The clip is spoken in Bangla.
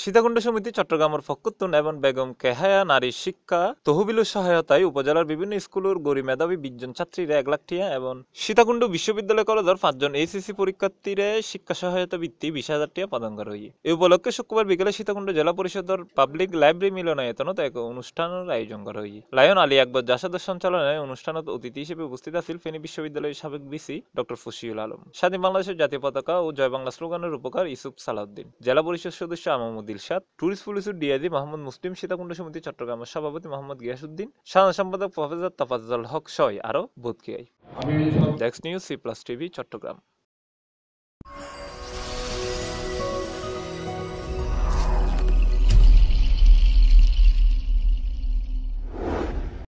সীতাকুণ্ড সমিতি চট্টগ্রামের ফকুত্তুন এবং বেগম কেহায়া নারী শিক্ষা তহবিল সহায়তায় উপজেলার বিভিন্ন স্কুলের গরি মেধাবী বিশজন ছাত্রীরা এক লাখ টিয়া এবং সীতাকুণ্ড বিশ্ববিদ্যালয় কলেজের পাঁচজন এইচএসসি পরীক্ষার্থীরা শিক্ষা সহায়তা বৃত্তি বিশ হাজার টিয়া প্রদান করা হয়েছে এই উপলক্ষে শুক্রবার বিকেলে সীতাকুণ্ড জেলা পরিষদের পাবলিক লাইব্রেরি মিলনায়তনত এক অনুষ্ঠানের আয়োজন করা হয়েছে লায়ন আলী আকবর জাসাদের সঞ্চালনায় অনুষ্ঠানত অতিথি হিসেবে উপস্থিত আছিল ফেনী বিশ্ববিদ্যালয়ের সাবেক বিসি ডক্টর ফসিউল আলম স্বাধীন বাংলাদেশের জাতীয় পতাকা ও জয় বাংলা স্লোগানের উপকার ইসুফ সালাউদ্দিন জেলা পরিষদ সদস্য আমামুদ্দিন দিলশাদ ট্যুরিস্ট পুলিশের ডিআইজি মোহাম্মদ মুসলিম সীতাকুণ্ড সমিতি চট্টগ্রামের সভাপতি মোহাম্মদ গিয়াসুদ্দিন সাধারণ সম্পাদক প্রফেসর তাফাজ্জল হক সয় আরও বোধকিয়াই ডেক্স news C plus TV Chittagong